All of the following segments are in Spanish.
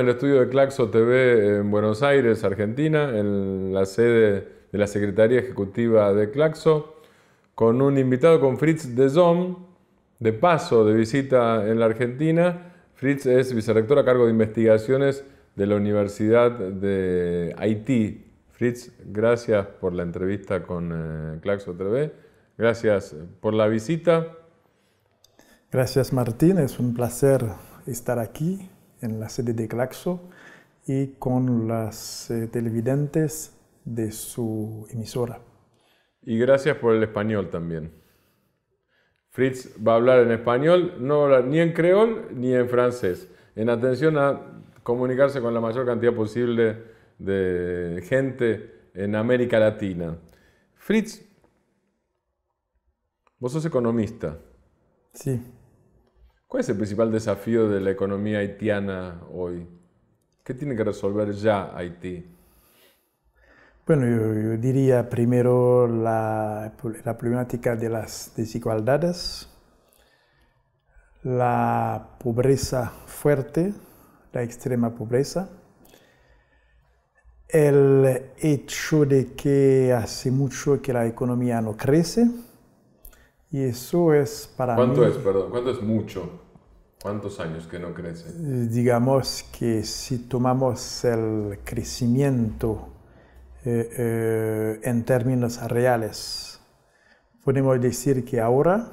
en el estudio de Claxo TV en Buenos Aires, Argentina, en la sede de la Secretaría Ejecutiva de Claxo, con un invitado, con Fritz de Zom, de paso, de visita en la Argentina. Fritz es vicerrector a cargo de investigaciones de la Universidad de Haití. Fritz, gracias por la entrevista con eh, Claxo TV. Gracias eh, por la visita. Gracias Martín, es un placer estar aquí en la sede de Claxo y con las eh, televidentes de su emisora. Y gracias por el español también. Fritz va a hablar en español, no va a hablar ni en creol ni en francés, en atención a comunicarse con la mayor cantidad posible de gente en América Latina. Fritz, vos sos economista. Sí. ¿Cuál es el principal desafío de la economía haitiana hoy? ¿Qué tiene que resolver ya Haití? Bueno, yo, diría primero la, la, problemática de las desigualdades, la pobreza fuerte, la extrema pobreza, el hecho de que hace mucho que la economía no crece, y eso es para ¿Cuánto es, perdón? ¿Cuánto es mucho? ¿Cuántos años que no crece? Eh, digamos que si tomamos el crecimiento eh, eh, en términos reales, podemos decir que ahora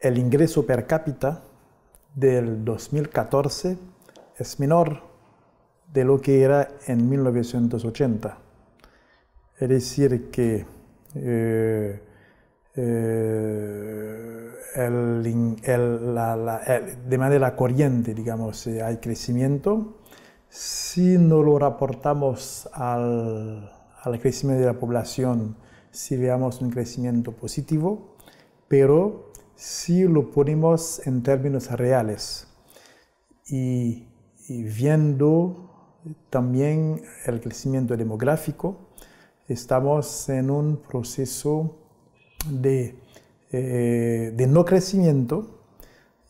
el ingreso per cápita del 2014 es menor de lo que era en 1980. Es decir, que eh, eh, el, la, de manera corriente, digamos, eh, hay crecimiento. Si no lo reportamos al, al crecimiento de la población, si veamos un crecimiento positivo, pero si lo ponemos en términos reales y viendo también el crecimiento demográfico, estamos en un proceso de, eh, de no crecimiento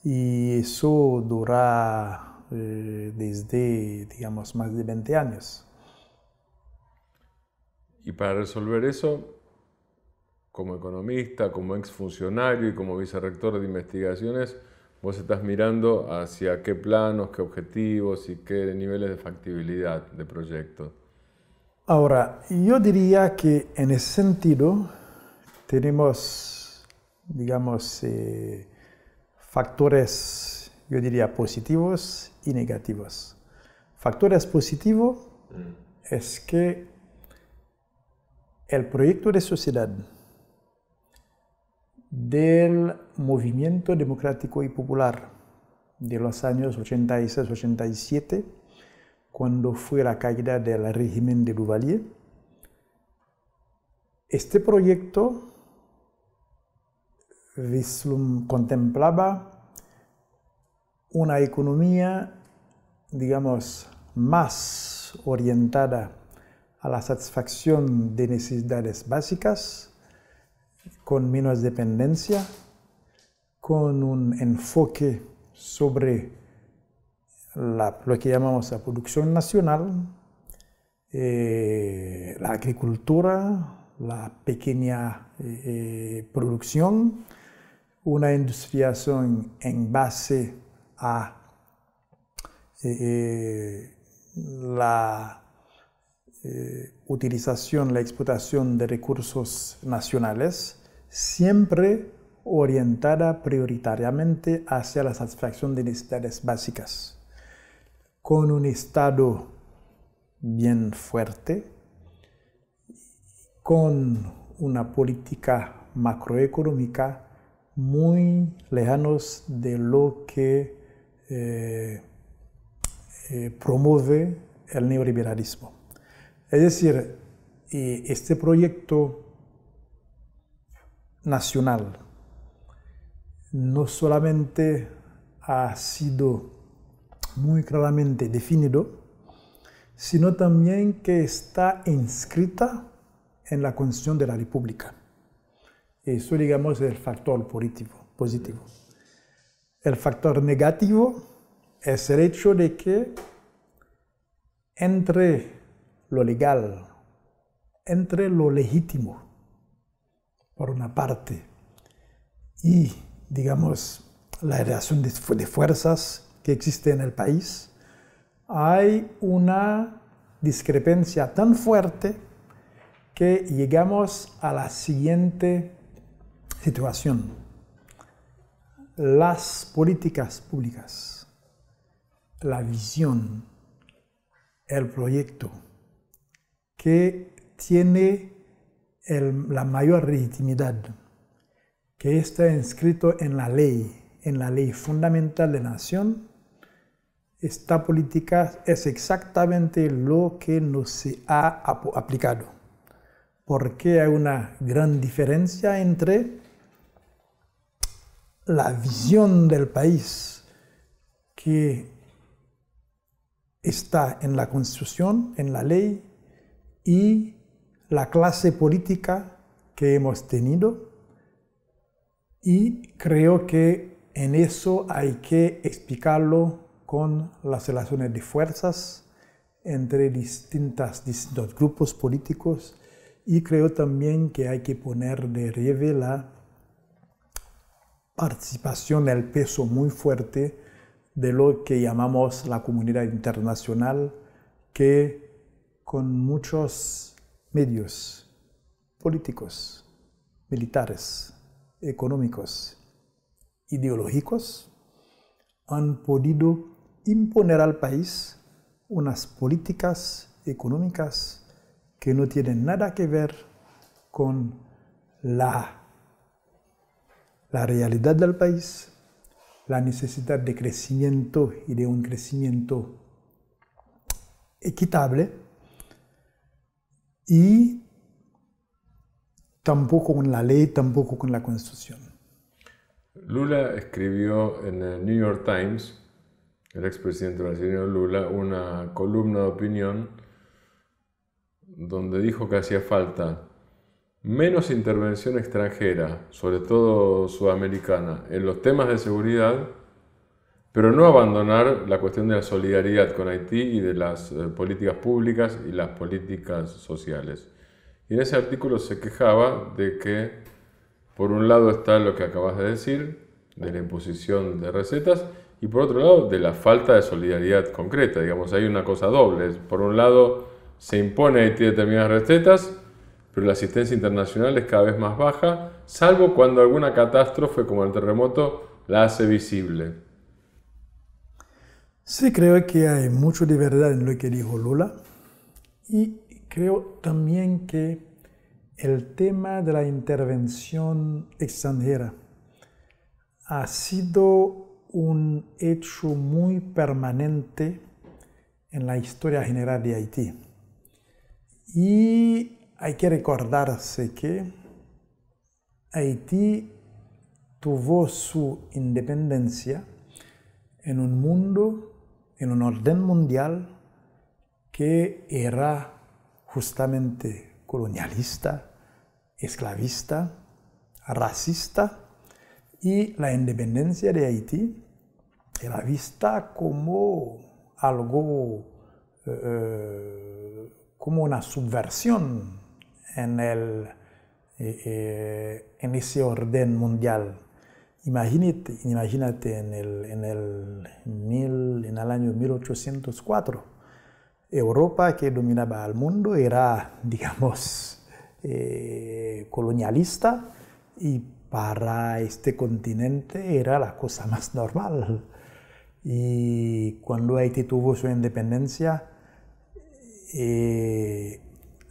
y eso dura eh, desde, digamos, más de 20 años. Y para resolver eso, como economista, como funcionario y como vicerrector de investigaciones, vos estás mirando hacia qué planos, qué objetivos y qué niveles de factibilidad de proyectos. Ahora, yo diría que en ese sentido tenemos, digamos, eh, factores, yo diría, positivos y negativos. Factores positivos mm. es que el proyecto de sociedad del movimiento democrático y popular de los años 86-87 cuando fue la caída del régimen de Duvalier. Este proyecto contemplaba una economía, digamos, más orientada a la satisfacción de necesidades básicas, con menos dependencia, con un enfoque sobre lo que llamamos la producción nacional, eh, la agricultura, la pequeña eh, producción, una industrialización en base a eh, la utilización, la explotación de recursos nacionales, siempre orientada prioritariamente hacia la satisfacción de necesidades básicas con un estado bien fuerte, con una política macroeconómica muy lejanos de lo que eh, eh, promueve el neoliberalismo. Es decir, eh, este proyecto nacional no solamente ha sido muy claramente definido, sino también que está inscrita en la Constitución de la República. Eso, digamos, es el factor positivo. El factor negativo es el hecho de que entre lo legal, entre lo legítimo, por una parte, y, digamos, la relación de, fuerzas que existe en el país, hay una discrepancia tan fuerte que llegamos a la siguiente situación. Las políticas públicas, la visión, el proyecto que tiene la mayor legitimidad, que está inscrito en la ley, en la ley fundamental de la nación, esta política es exactamente lo que no se ha aplicado. Porque hay una gran diferencia entre la visión del país que está en la Constitución, en la ley, y la clase política que hemos tenido. Y creo que en eso hay que explicarlo con las relaciones de fuerzas entre distintas, distintos grupos políticos y creo también que hay que poner de relieve la participación, el peso muy fuerte de lo que llamamos la comunidad internacional, que con muchos medios políticos, militares, económicos, ideológicos, han podido imponer al país unas políticas económicas que no tienen nada que ver con la, la realidad del país, la necesidad de crecimiento y de un crecimiento equitable y tampoco con la ley, tampoco con la constitución. Lula escribió en el New York Times el expresidente brasileño Lula, una columna de opinión donde dijo que hacía falta menos intervención extranjera, sobre todo sudamericana, en los temas de seguridad, pero no abandonar la cuestión de la solidaridad con Haití y de las eh, políticas públicas y las políticas sociales. Y en ese artículo se quejaba de que, por un lado está lo que acabas de decir, de la imposición de recetas, y por otro lado de la falta de solidaridad concreta. Digamos, hay una cosa doble. Por un lado, se impone a Haití determinadas recetas, pero la asistencia internacional es cada vez más baja, salvo cuando alguna catástrofe como el terremoto la hace visible. Sí, creo que hay mucho de verdad en lo que dijo Lula y creo también que el tema de la intervención extranjera ha sido un hecho muy permanente en la historia general de Haití. Y hay que recordarse que Haití tuvo su independencia en un mundo, en un orden mundial que era justamente colonialista, esclavista, racista y la independencia de Haití era vista como algo, eh, eh, como una subversión eh, en, ese orden mundial. Imagínate, imagínate en, el, en, el en el año 1804, Europa que dominaba al mundo era, digamos, colonialista y para este continente era la cosa más normal. Y cuando Haití tuvo su independencia, eh,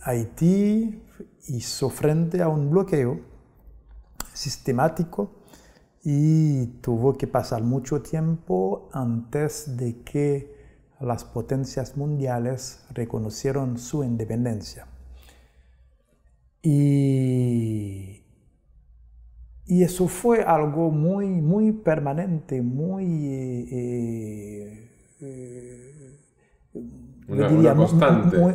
Haití hizo frente a un bloqueo sistemático y tuvo que pasar mucho tiempo antes de que las potencias mundiales reconocieron su independencia. Y y eso fue algo muy, muy permanente, eh, eh, muy...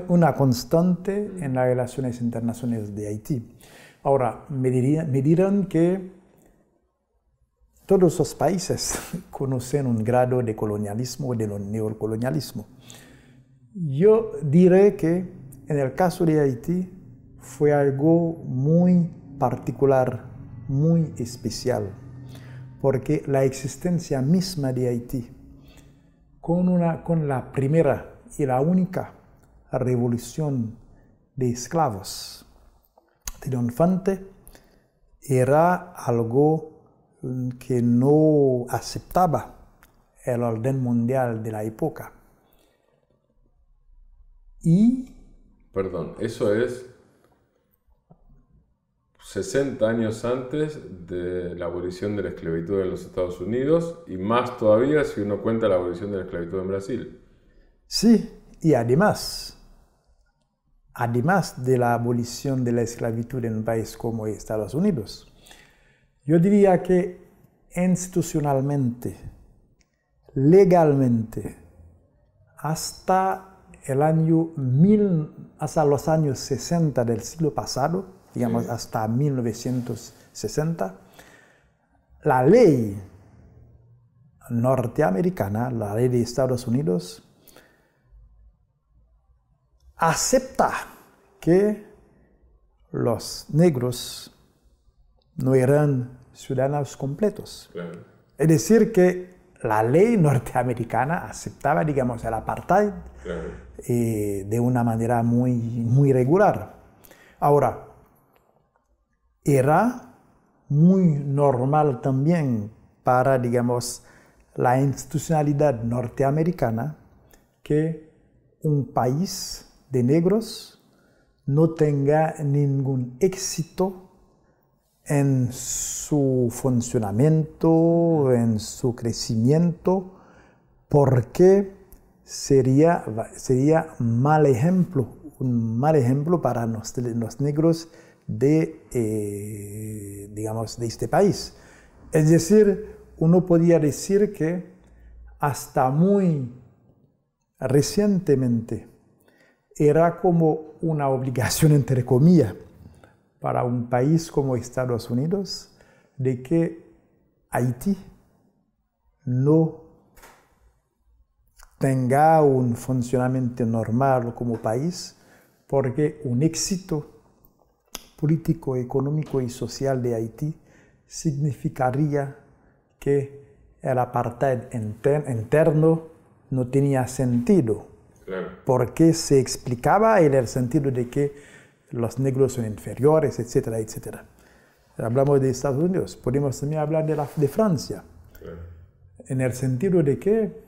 una, constante. en las relaciones internacionales de Haití. Ahora, me, diría, dirán que todos los países conocen un grado de colonialismo, o de neocolonialismo. Yo diré que en el caso de Haití fue algo muy particular muy especial, porque la existencia misma de Haití, con, una, con la primera y la única revolución de esclavos triunfante, era algo mm, que no aceptaba el orden mundial de la época. Y... Perdón, eso es 60 años antes de la abolición de la esclavitud en los Estados Unidos y más todavía si uno cuenta la abolición de la esclavitud en Brasil. Sí, y además, además de la abolición de la esclavitud en un país como Estados Unidos, yo diría que institucionalmente, legalmente, hasta el año hasta los años 60 del siglo pasado, digamos, hasta 1960, la ley norteamericana, la ley de Estados Unidos, acepta que los negros no eran ciudadanos completos. Es decir, que la ley norteamericana aceptaba, digamos, el apartheid eh, de una manera muy, muy regular. Ahora, era muy normal también para, digamos, la institucionalidad norteamericana que un país de negros no tenga ningún éxito en su funcionamiento, en su crecimiento, porque sería, mal ejemplo, un mal ejemplo para los negros de, eh, digamos, de este país. Es decir, uno podía decir que hasta muy recientemente era como una obligación, entre comillas, para un país como Estados Unidos de que Haití no tenga un funcionamiento normal como país, porque un éxito político, económico y social de Haití significaría que el apartheid interno no tenía sentido. Porque se explicaba en el sentido de que los negros son inferiores, etcétera, etcétera. Hablamos de Estados Unidos, podemos también hablar de, Francia, en el sentido de que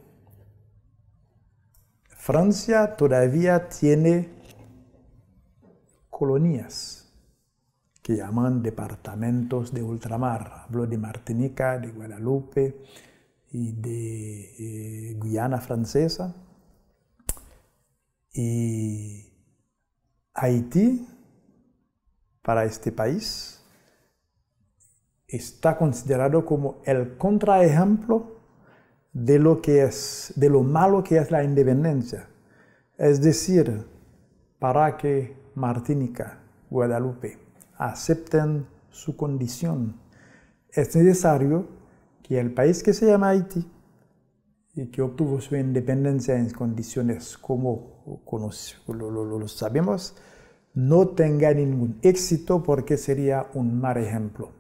Francia todavía tiene colonias que llaman departamentos de ultramar. Hablo de Martinica, de Guadalupe y de Guayana eh, Guyana francesa. Y Haití, para este país, está considerado como el contraejemplo de lo que es, de lo malo que es la independencia. Es decir, para que Martinica, Guadalupe, acepten su condición. Es necesario que el país que se llama Haití y que obtuvo su independencia en condiciones como lo, sabemos, no tenga ningún éxito porque sería un mal ejemplo.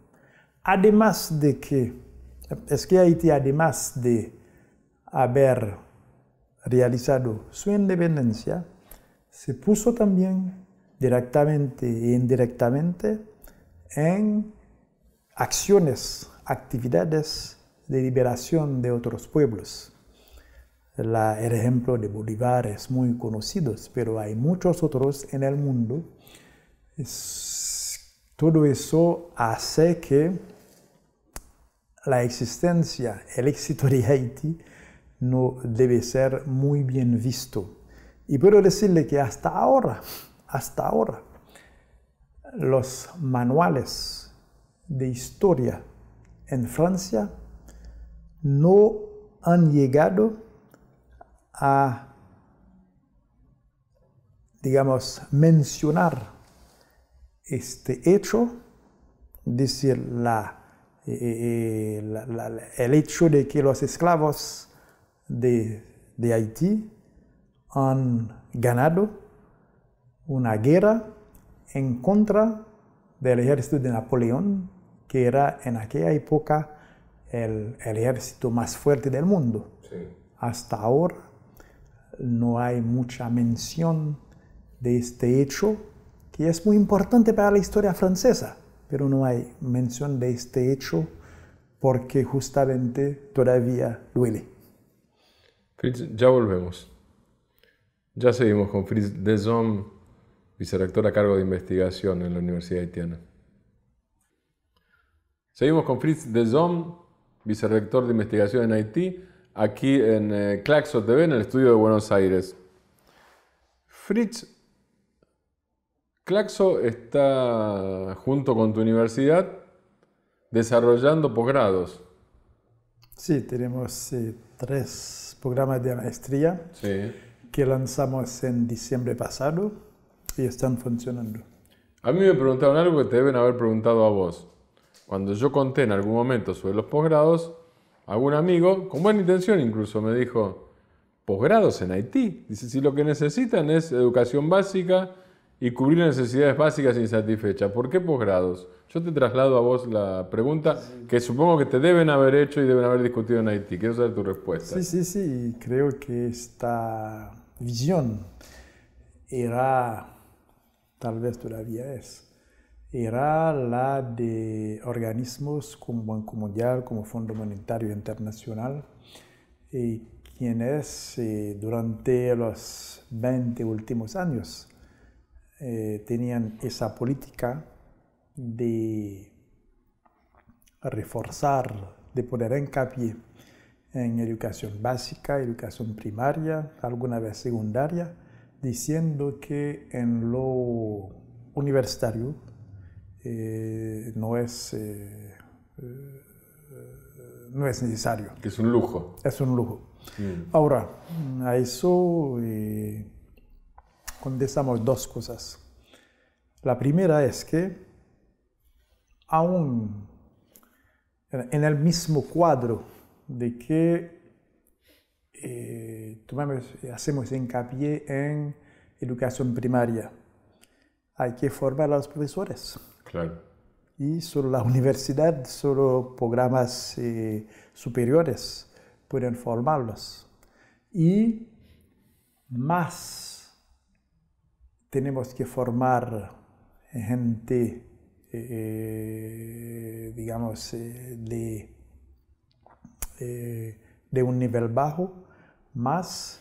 Además de que, es que Haití, además de haber realizado su independencia, se puso también directamente e indirectamente en acciones, actividades de liberación de otros pueblos. el ejemplo de Bolívar es muy conocido, pero hay muchos otros en el mundo. todo eso hace que la existencia, el éxito de Haití no debe ser muy bien visto. Y puedo decirle que hasta ahora hasta ahora. Los manuales de historia en Francia no han llegado a, digamos, mencionar este hecho, decir, eh, eh, el hecho de que los esclavos de Haití han ganado una guerra en contra del ejército de Napoleón, que era en aquella época el, ejército más fuerte del mundo. Hasta ahora no hay mucha mención de este hecho, que es muy importante para la historia francesa, pero no hay mención de este hecho porque justamente todavía duele. Fritz, ya volvemos. Ya seguimos con Fritz Desom vicerrector a cargo de investigación en la Universidad Haitiana. Seguimos con Fritz de Zom, vicerrector de investigación en Haití, aquí en eh, Claxo TV, en el estudio de Buenos Aires. Fritz, Claxo está junto con tu universidad desarrollando posgrados. Sí, tenemos eh, tres programas de maestría que lanzamos en diciembre pasado y están funcionando. A mí me preguntaron algo que te deben haber preguntado a vos. Cuando yo conté en algún momento sobre los posgrados, algún amigo, con buena intención incluso, me dijo, posgrados en Haití. Dice, si lo que necesitan es educación básica y cubrir necesidades básicas insatisfechas, ¿por qué posgrados? Yo te traslado a vos la pregunta que supongo que te deben haber hecho y deben haber discutido en Haití. Quiero saber tu respuesta. Sí, sí, sí. Creo que esta visión era tal vez todavía es, era la de organismos como Banco Mundial, como Fondo Monetario Internacional, y quienes eh, durante los 20 últimos años eh, tenían esa política de reforzar, de poner hincapié en educación básica, educación primaria, alguna vez secundaria, diciendo que en lo universitario eh, no es... Eh, eh, no es necesario. Es un lujo. Es un lujo. Mm. Ahora, a eso contestamos dos cosas. La primera es que aún en el mismo cuadro de que eh, eh, hacemos hincapié en educación primaria. Hay que formar a los profesores. Y solo la universidad, solo programas eh, superiores pueden formarlos. Y más tenemos que formar gente, digamos, de un nivel bajo más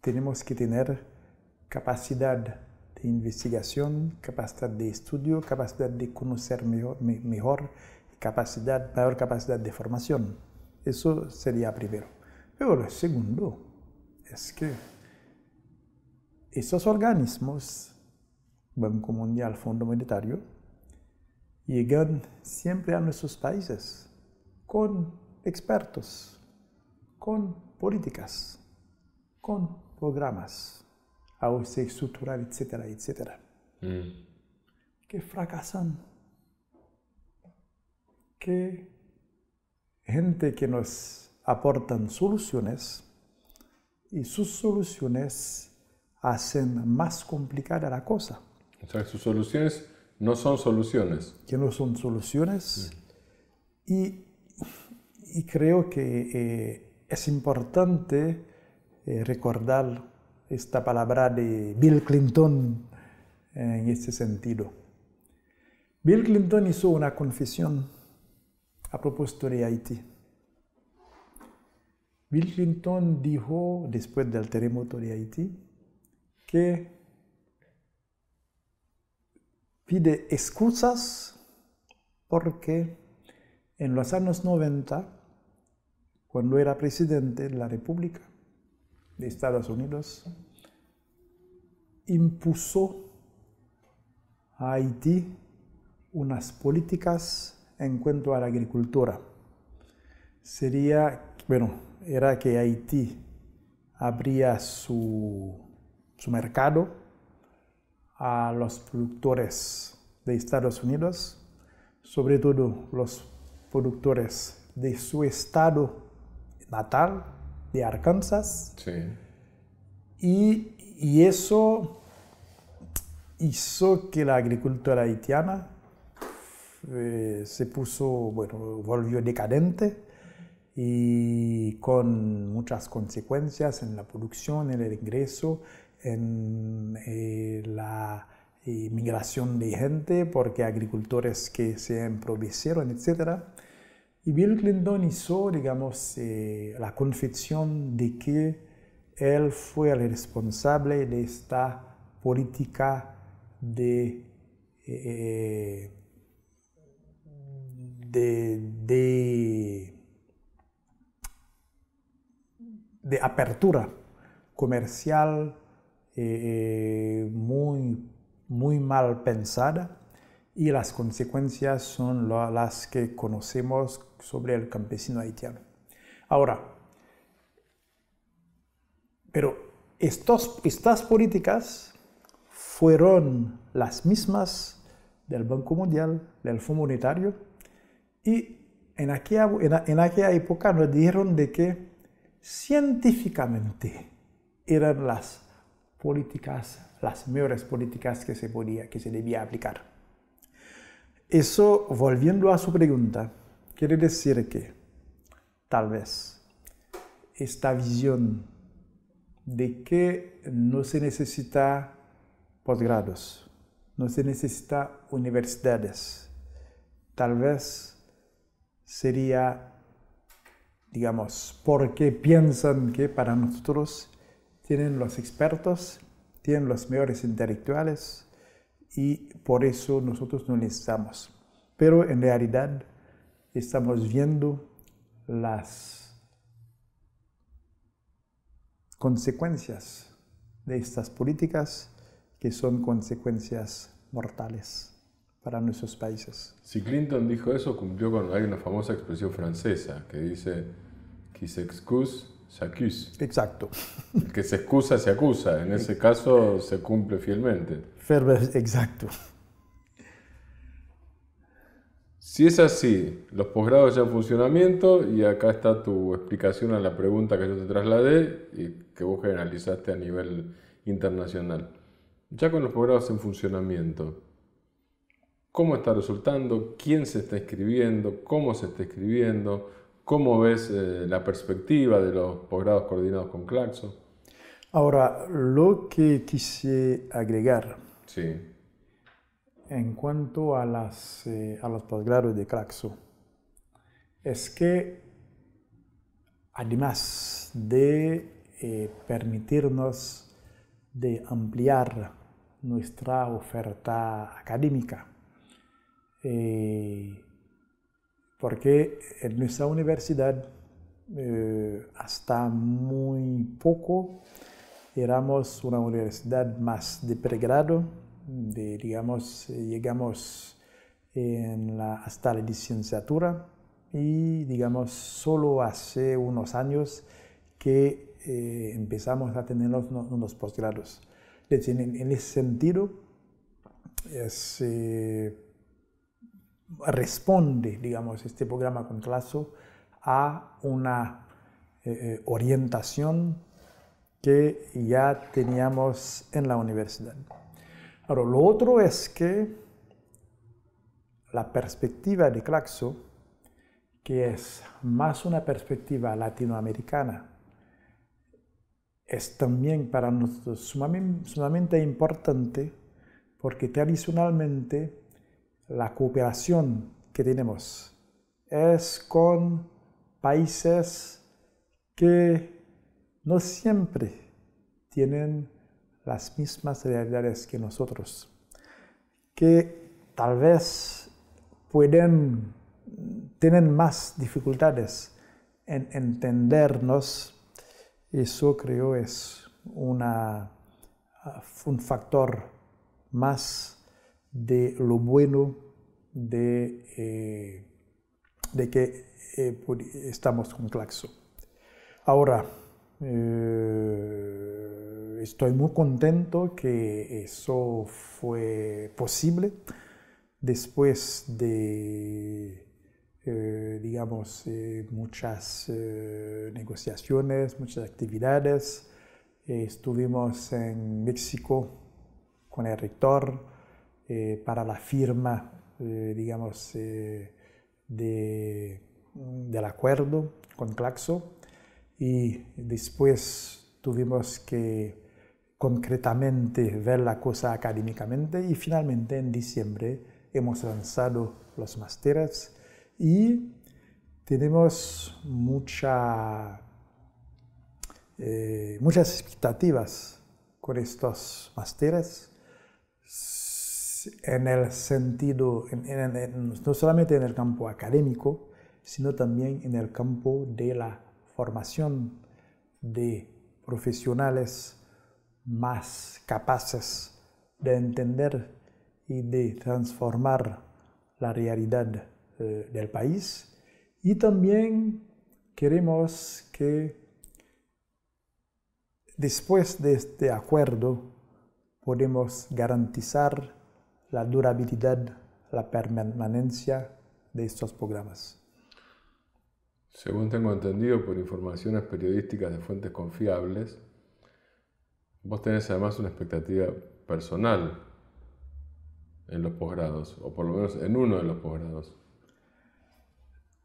tenemos que tener capacidad de investigación, capacidad de estudio, capacidad de conocer mejor, capacidad, mayor capacidad de formación. Eso sería primero. Pero lo segundo es que esos organismos, Banco Mundial, Fondo Monetario, llegan siempre a nuestros países con expertos, con políticas, con programas AOC estructural, etcétera, etcétera, mm. que fracasan, que gente que nos aportan soluciones y sus soluciones hacen más complicada la cosa. O sea, sus soluciones no son soluciones. Que no son soluciones. Mm. Y, creo que eh, es importante eh, recordar esta palabra de Bill Clinton eh, en este sentido. Bill Clinton hizo una confesión a propósito de Haití. Bill Clinton dijo, después del terremoto de Haití, que pide excusas porque en los años 90 cuando era presidente de la República de Estados Unidos, impuso a Haití unas políticas en cuanto a la agricultura. Sería, bueno, era que Haití abría su, mercado a los productores de Estados Unidos, sobre todo los productores de su estado Natal, de Arkansas. Y, eso hizo que la agricultura haitiana eh, se puso, bueno, volvió decadente y con muchas consecuencias en la producción, en el ingreso, en eh, la eh, migración de gente, porque agricultores que se improvisaron, etc. Y Bill Clinton hizo, digamos, eh, la confección de que él fue el responsable de esta política de, eh, de, de, apertura comercial eh, muy, muy mal pensada y las consecuencias son las que conocemos sobre el campesino haitiano. Ahora, pero estas políticas fueron las mismas del Banco Mundial, del Fondo Monetario, y en aquella, en aquella época nos dijeron de que científicamente eran las políticas, las mejores políticas que se podía, que se debía aplicar. Eso, volviendo a su pregunta, Quiere decir que tal vez esta visión de que no se necesita posgrados, no se necesita universidades, tal vez sería, digamos, porque piensan que para nosotros tienen los expertos, tienen los mejores intelectuales y por eso nosotros no necesitamos. Pero en realidad estamos viendo las consecuencias de estas políticas que son consecuencias mortales para nuestros países. Si Clinton dijo eso, cumplió con una famosa expresión francesa que dice qui s'excuse s'accuse. Exacto. El que se excusa se acusa. En ese caso se cumple fielmente. Exacto. Si es así, los posgrados ya en funcionamiento y acá está tu explicación a la pregunta que yo te trasladé y que vos generalizaste a nivel internacional. Ya con los posgrados en funcionamiento, ¿cómo está resultando? ¿Quién se está escribiendo? ¿Cómo se está escribiendo? ¿Cómo ves eh, la perspectiva de los posgrados coordinados con Claxo? Ahora, lo que quise agregar sí en cuanto eh, a, los posgrados de CRAXO, es que además de eh, permitirnos de ampliar nuestra oferta académica, eh, porque en nuestra universidad hasta muy poco éramos una universidad más de pregrado, digamos, eh, llegamos hasta la licenciatura y, digamos, solo hace unos años que eh, empezamos a tener los, posgrados. En, ese sentido, eh, responde, digamos, este programa con plazo a una orientación que ya teníamos en la universidad lo otro es que la perspectiva de Claxo, que es más una perspectiva latinoamericana, es también para nosotros sumamente, sumamente importante porque tradicionalmente la cooperación que tenemos es con países que no siempre tienen las mismas realidades que nosotros, que tal vez pueden, tienen más dificultades en entendernos. Eso creo es ah, un factor más de lo bueno de, eh, que eh, estamos con Claxo. Ahora, eh, estoy muy contento que eso fue posible después de, eh, digamos, eh, muchas negociaciones, muchas actividades. estuvimos en México con el rector para la firma, del acuerdo con Claxo y después tuvimos que concretamente ver la cosa académicamente y finalmente en diciembre hemos lanzado los másteres y tenemos mucha, eh, muchas expectativas con estos másteres en el sentido, no solamente en el campo académico, sino también en el campo de la formación de profesionales más capaces de entender y de transformar la realidad eh, del país. Y también queremos que después de este acuerdo podemos garantizar la durabilidad, la permanencia de estos programas. Según tengo entendido por informaciones periodísticas de fuentes confiables, vos tenés además una expectativa personal en los posgrados, o por lo menos en uno de los posgrados.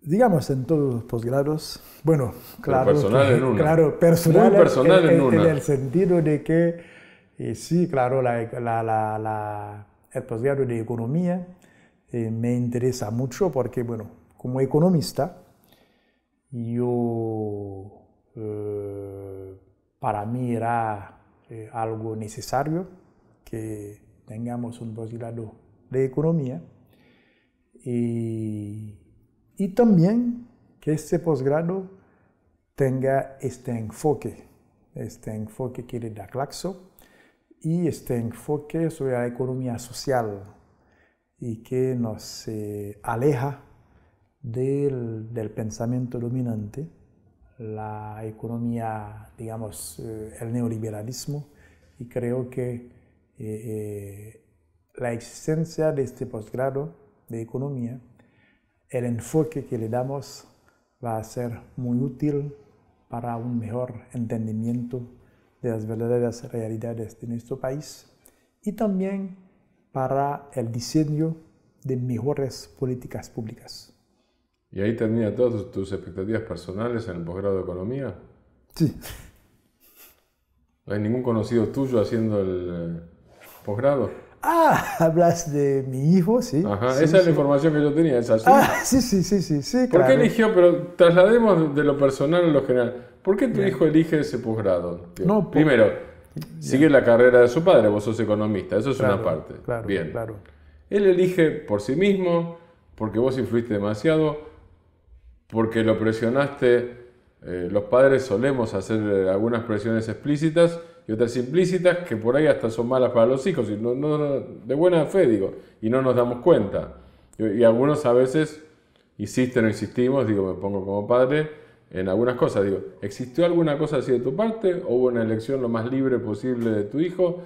Digamos en todos los posgrados, bueno, claro, personal en uno. claro, personal, en, en, el sentido de que, eh, sí, claro, la, el posgrado de economía eh, me interesa mucho porque, bueno, como economista, yo, eh, para mí era eh, algo necesario que tengamos un posgrado de economía y, también que este posgrado tenga este enfoque, este enfoque que le da Claxo y este enfoque sobre la economía social y que nos eh, aleja del, pensamiento dominante, la economía, digamos, eh, el neoliberalismo, y creo que eh, eh, la existencia de este posgrado de economía, el enfoque que le damos va a ser muy útil para un mejor entendimiento de las verdaderas realidades de nuestro país y también para el diseño de mejores políticas públicas. ¿Y ahí tenía todas tus, expectativas personales en el posgrado de economía? Sí. ¿No hay ningún conocido tuyo haciendo el eh, posgrado? Ah, hablas de mi hijo, sí. Ajá, esa es la información que yo tenía, esa Ah, sí, sí, sí, sí, sí. ¿Por qué eligió? Pero traslademos de lo personal a lo general. ¿Por qué tu hijo elige ese posgrado? No, Primero, sigue la carrera de su padre, vos sos economista, eso es una parte. Claro, Bien. Claro. Él elige por sí mismo, porque vos influiste demasiado, porque lo presionaste. Eh, los padres solemos hacer eh, algunas presiones explícitas y otras implícitas que por ahí hasta son malas para los hijos, y no, de buena fe digo, y no nos damos cuenta. Y, algunos a veces insisten o insistimos, digo, me pongo como padre, en algunas cosas. Digo, ¿existió alguna cosa así de tu parte? ¿Hubo una elección lo más libre posible de tu hijo?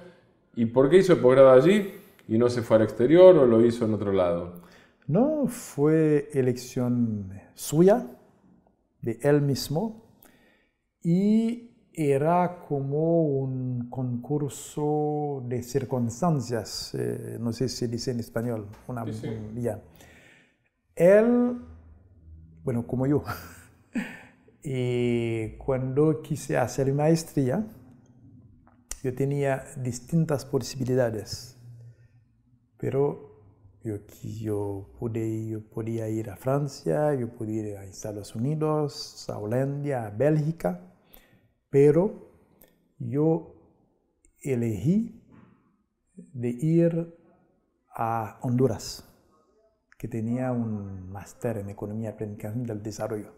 ¿Y por qué hizo el posgrado allí y no se fue al exterior o lo hizo en otro lado? No fue elección suya, de él mismo, y era como un concurso de circunstancias, eh, no sé si dice en español, una, Él, bueno, como yo, y cuando quise hacer maestría, yo tenía distintas posibilidades, pero yo, pude, yo podía ir a Francia, yo podía ir a Estados Unidos, a Holanda, a Bélgica, pero yo elegí de ir a Honduras, que tenía un máster en Economía y Aprendizaje del Desarrollo.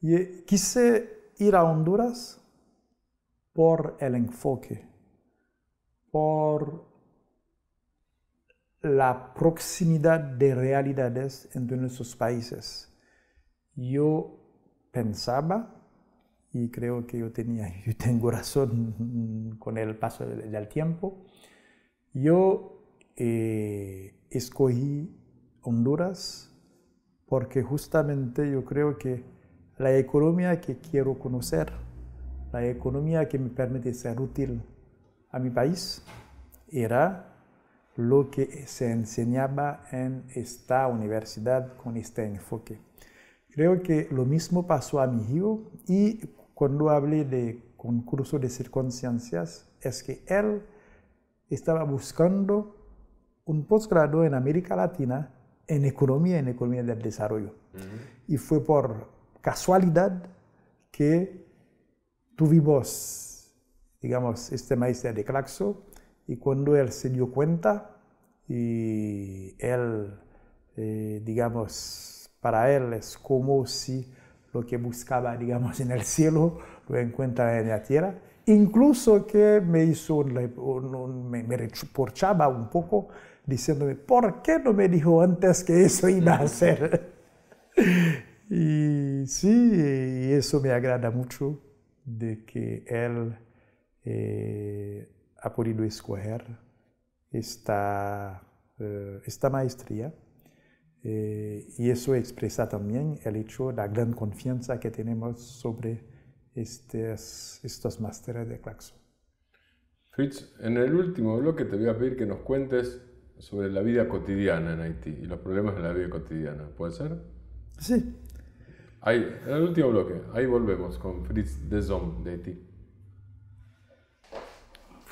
Y eh, quise ir a Honduras por el enfoque, por la proximidad de realidades entre nuestros países. Yo pensaba, y creo que yo tenía, yo tengo razón con el paso del, tiempo, yo eh, escogí Honduras porque justamente yo creo que la economía que quiero conocer, la economía que me permite ser útil a mi país, era lo que se enseñaba en esta universidad con este enfoque. Creo que lo mismo pasó a mi hijo y cuando hablé de concurso de circunstancias es que él estaba buscando un posgrado en América Latina en economía, en economía del desarrollo. Y fue por casualidad que tuvimos, digamos, este maestro de Claxo y cuando él se dio cuenta, y él, eh, digamos, para él es como si lo que buscaba, digamos, en el cielo lo encuentra en la tierra. Incluso que me hizo, un, me, un poco diciéndome, ¿por qué no me dijo antes que eso iba a hacer? y sí, y eso me agrada mucho de que él... Eh, ha podido escoger esta, eh, esta maestría eh, y eso expresa también el hecho, la gran confianza que tenemos sobre estos másteres de Claxo. Fritz, en el último bloque te voy a pedir que nos cuentes sobre la vida cotidiana en Haití y los problemas de la vida cotidiana. ¿Puede ser? Sí. Ahí, en el último bloque, ahí volvemos con Fritz de Zom de Haití.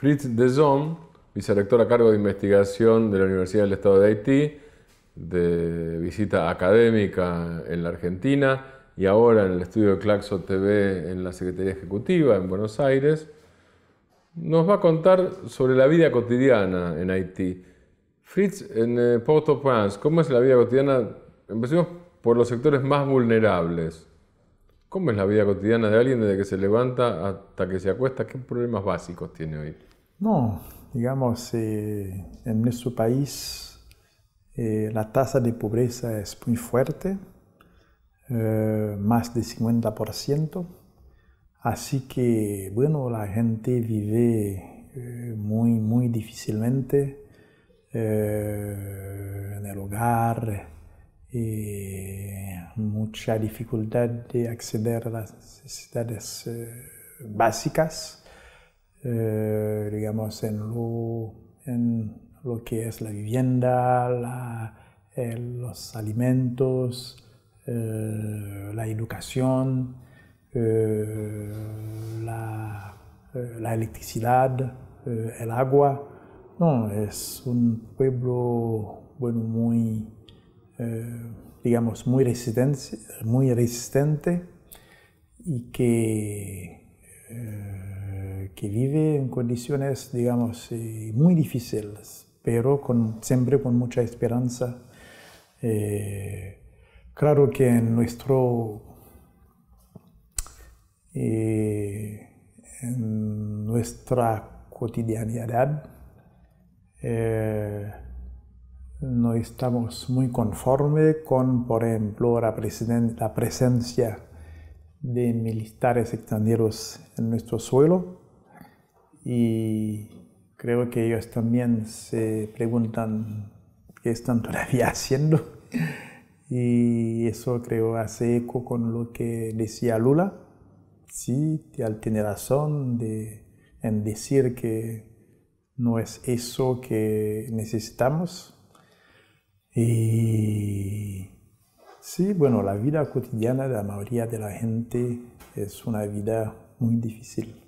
Fritz de Zon, vicerector a cargo de investigación de la Universidad del Estado de Haití, de visita académica en la Argentina y ahora en el estudio de Claxo TV en la Secretaría Ejecutiva en Buenos Aires, nos va a contar sobre la vida cotidiana en Haití. Fritz, en eh, Port-au-Prince, ¿cómo es la vida cotidiana? Empecemos por los sectores más vulnerables. ¿Cómo es la vida cotidiana de alguien desde que se levanta hasta que se acuesta? ¿Qué problemas básicos tiene hoy? No, digamos, eh, en nuestro país eh, la tasa de pobreza es muy fuerte, eh, más del 50%, así que, bueno, la gente vive muy, muy difícilmente en el hogar, mucha dificultad de acceder a las necesidades básicas. Eh, digamos, en lo, en lo, que es la vivienda, eh, los alimentos, eh, la educación, la, la, electricidad, el agua. No, es un pueblo, bueno, muy, digamos, muy muy resistente y que que vive en condiciones, digamos, eh, muy difíciles, pero siempre con mucha esperanza. Eh, claro que en nuestro, eh, en nuestra cotidianidad no estamos muy conformes con, por ejemplo, la presencia de militares extranjeros en nuestro suelo y creo que ellos también se preguntan qué están todavía haciendo. Y eso creo hace eco con lo que decía Lula. Sí, tiene razón de, en decir que no es eso que necesitamos. Y sí, bueno, la vida cotidiana de la mayoría de la gente es una vida muy difícil.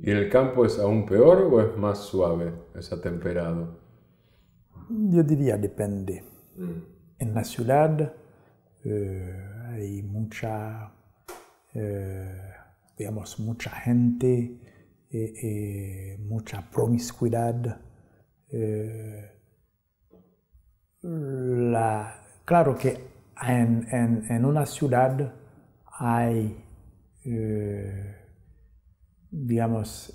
¿Y en el campo es aún peor o es más suave, es atemperado? Yo diría depende. Mm. En la ciudad eh, hay mucha, eh, digamos, mucha gente, eh, mucha promiscuidad. claro que en, una ciudad hay digamos,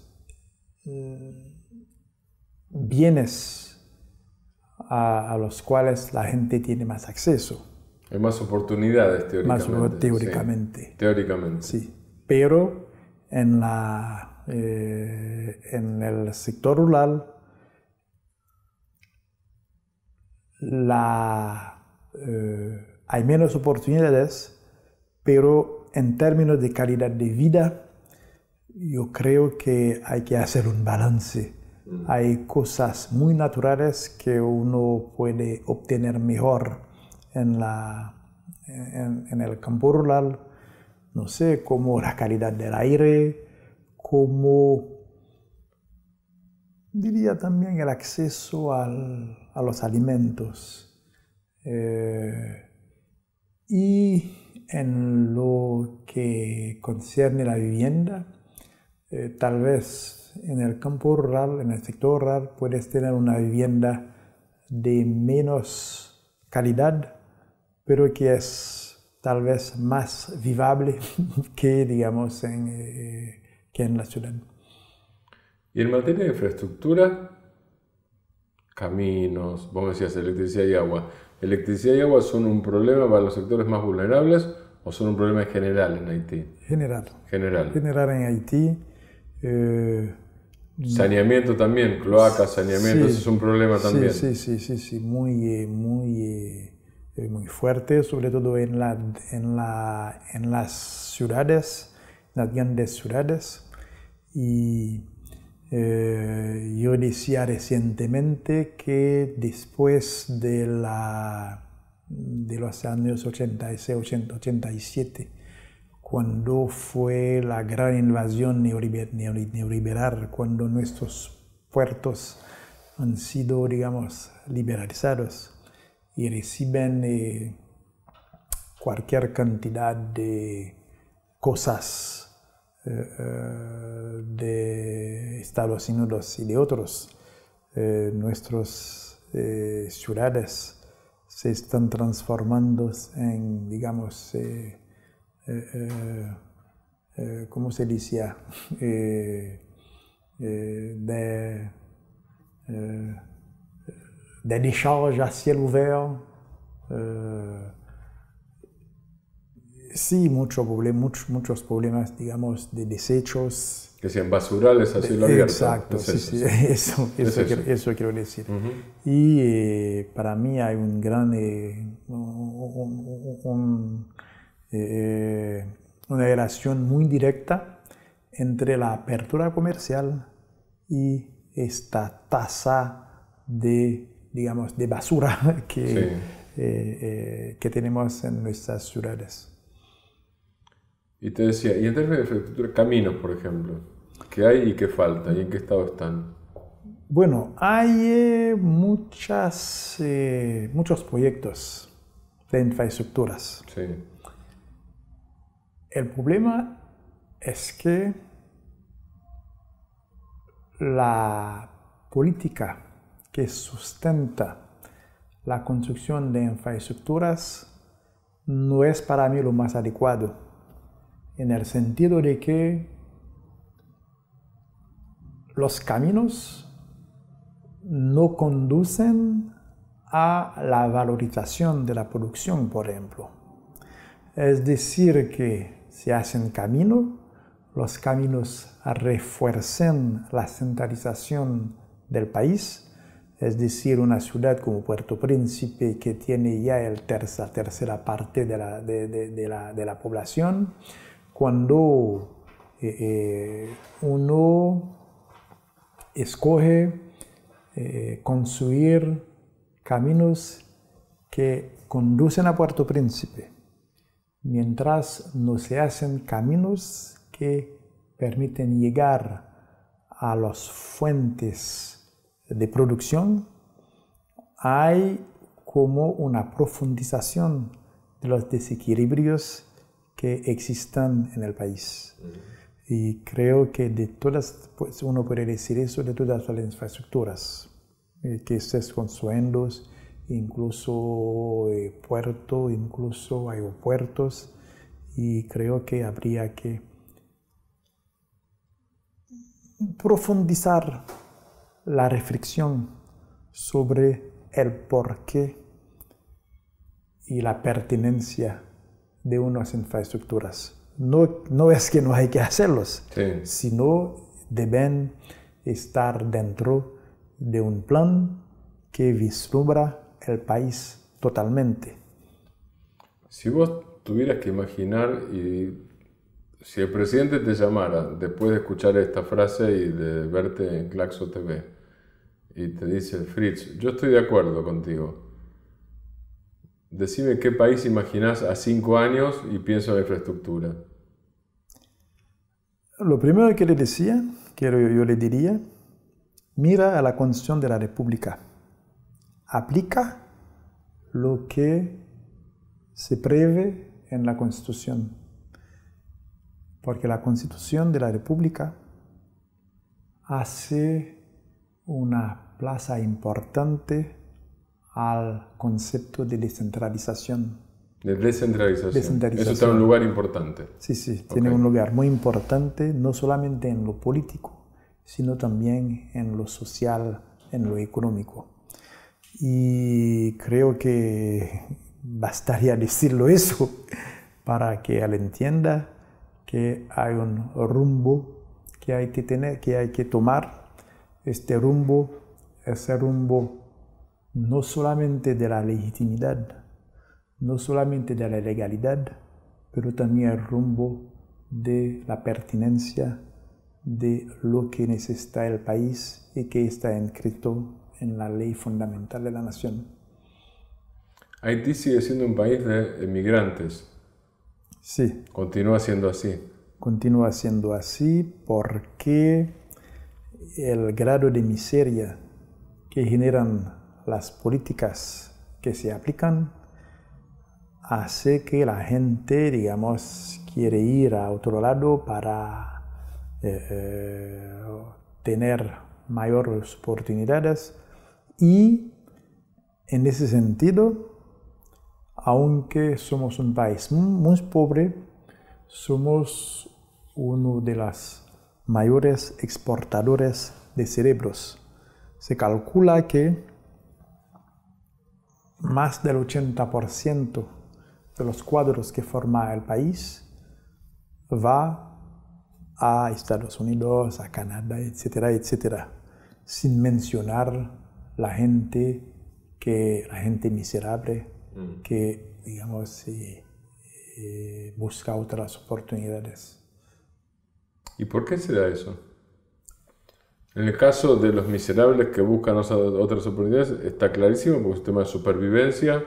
mm, bienes a, los cuales la gente tiene más acceso. Hay más oportunidades teóricamente. Más teóricamente. Sí. Teóricamente. Sí. Pero en, la, eh, en el sector rural, la, eh, hay menos oportunidades, pero en términos de calidad de vida, yo creo que hay que hacer un balance. Mm. Hay cosas muy naturales que uno puede obtener mejor en, el campo rural, no sé, como la calidad del aire, como diría también el acceso a los alimentos. Eh, y en lo que concierne la vivienda, eh, tal vez en el campo rural, en el sector rural, puedes tener una vivienda de menos calidad, pero que es tal vez más vivable que, digamos, en, eh, que en la ciudad. Y en materia de infraestructura, caminos, vos decías electricidad y agua. ¿Electricidad y agua son un problema para los sectores más vulnerables o son un problema general en Haití? General. General. General en Haití. Eh, saneamiento también, cloacas, saneamiento, eso es un problema también. Sí, sí, sí, sí, muy, eh, eh, muy fuerte, sobre todo en, en, la, en las ciudades, en las grandes ciudades. Y yo decía recientemente que después de, la, de los años 86, 87, cuando fue la gran invasión neoliberal, cuando nuestros puertos han sido, digamos, liberalizados y reciben eh, cualquier cantidad de cosas eh, eh, de Estados Unidos y de otros. nuestras ciudades se están transformando en, digamos, eh, eh, eh, ¿cómo se decía? Ah, de, de décharges a cielo abierto. sí, mucho muchos problemas, digamos, de desechos. Que sean basurales así lo Exacto, sí, eso, sí. Eso, eso, quiero, decir. Y para mí hay un gran, eh, una relación muy directa entre la apertura comercial y esta tasa de, digamos, de basura que, eh, eh, que tenemos en nuestras ciudades. Y te decía, y en términos de infraestructura, caminos, por ejemplo, ¿qué hay y qué falta? ¿Y en qué estado están? Bueno, hay muchas, muchos proyectos de infraestructuras. Sí el problema es que la política que sustenta la construcción de infraestructuras no es para mí lo más adecuado, en el sentido de que los caminos no conducen a la valorización de la producción, por ejemplo. Es decir, que se hacen camino, los caminos refuercen la centralización del país, es decir, una ciudad como Puerto Príncipe que tiene ya el terza, tercera parte de la, población, cuando eh, eh, uno escoge eh, construir caminos que conducen a Puerto Príncipe, mientras no se hacen caminos que permiten llegar a las fuentes de producción, hay como una profundización de los desequilibrios que existen en el país. Y creo que de todas, pues uno puede decir eso de todas las infraestructuras eh, que estés con construyendo incluso eh, puerto, incluso aeropuertos, y creo que habría que profundizar la reflexión sobre el porqué y la pertinencia de unas infraestructuras. No, es que no hay que hacerlos, sino deben estar dentro de un plan que vislumbra el país totalmente. Si vos tuvieras que imaginar y si el presidente te llamara después de escuchar esta frase y de verte en Claxo TV y te dice, Fritz, yo estoy de acuerdo contigo. Decime qué país imaginás a cinco años y pienso en la infraestructura. Lo primero que le decía, que yo, le diría, mira a la condición de la República aplica lo que se prevé en la Constitución. Porque la Constitución de la República hace una plaza importante al concepto de descentralización. De descentralización. Eso está un lugar importante. Sí, sí, tiene un lugar muy importante, no solamente en lo político, sino también en lo social, en lo económico. Y creo que bastaría decirlo eso para que él entienda que hay un rumbo que hay que tener, que hay que tomar. Este rumbo es el rumbo no solamente de la legitimidad, no solamente de la legalidad, pero también el rumbo de la pertinencia de lo que necesita el país y que está inscrito en la ley fundamental de la nación. Haití sigue siendo un país de emigrantes. Sí. Continúa siendo así. Continúa siendo así porque el grado de miseria que generan las políticas que se aplican hace que la gente, digamos, quiere ir a otro lado para eh, eh, tener mayores oportunidades, y en ese sentido, aunque somos un país muy pobre, somos uno de los mayores exportadores de cerebros. Se calcula que más del 80% de los cuadros que forma el país va a Estados Unidos, a Canadá, etcétera, etcétera, sin mencionar la gente, que, la gente miserable, mm. que, digamos, eh, busca otras oportunidades. ¿Y por qué se da eso? En el caso de los miserables que buscan otras oportunidades, está clarísimo porque es tema de supervivencia,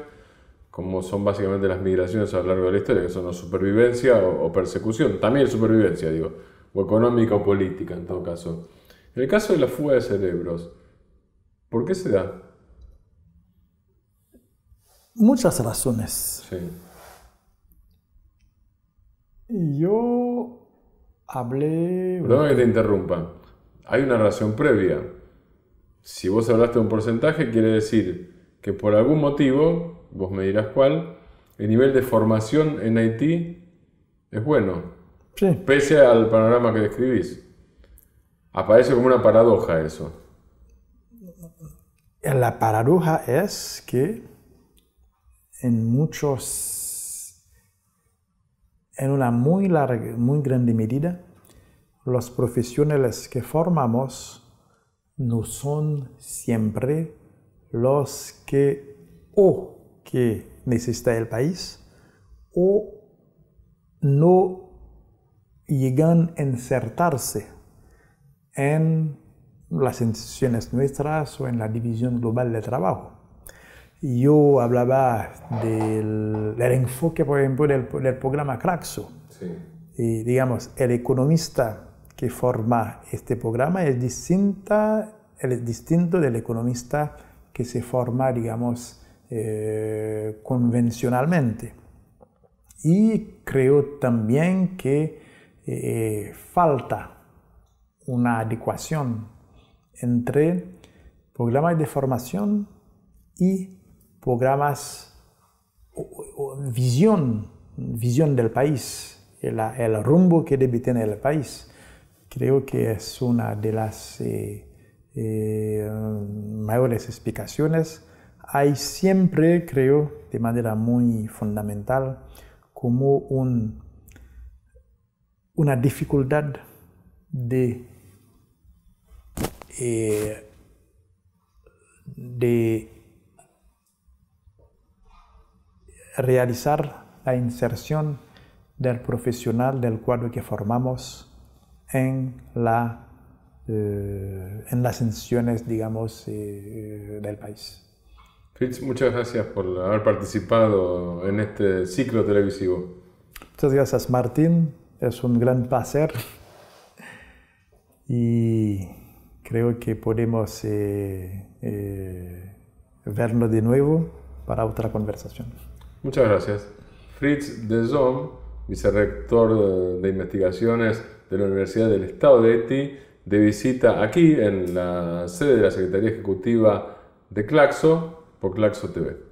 como son básicamente las migraciones a lo largo de la historia, que son o supervivencia o, persecución, también supervivencia, digo, o económica o política en todo caso. En el caso de la fuga de cerebros, ¿Por qué se da? Muchas razones. Sí. Yo hablé... Perdón que te interrumpa. Hay una razón previa. Si vos hablaste de un porcentaje, quiere decir que por algún motivo, vos me dirás cuál, el nivel de formación en Haití es bueno. Sí. Pese al panorama que describís. Aparece como una paradoja eso. La paradoja es que en muchos, en una muy larga, muy grande medida, los profesionales que formamos no son siempre los que o que necesita el país o no llegan a insertarse en las instituciones nuestras o en la división global del trabajo. Yo hablaba del, enfoque, por ejemplo, del, programa Craxo. Y digamos, el economista que forma este programa es, distinta, distinto del economista que se forma, digamos, eh, convencionalmente. Y creo también que eh, falta una adecuación entre programas de formación y programas visión, visión del país, el, rumbo que debe tener el país. Creo que es una de las eh, eh, mayores explicaciones. Hay siempre, creo, de manera muy fundamental, como un, una dificultad de eh, de realizar la inserción del profesional del cuadro que formamos en, la, eh, en las sesiones digamos, eh, del país. Fritz, muchas gracias por haber participado en este ciclo televisivo. Muchas gracias, Martín. Es un gran placer. Y creo que podemos eh, eh, vernos de nuevo para otra conversación. Muchas gracias. Fritz de Zom, vicerrector eh, de investigaciones de la Universidad del Estado de Eti, de visita aquí en la sede de la Secretaría Ejecutiva de Claxo por Claxo TV.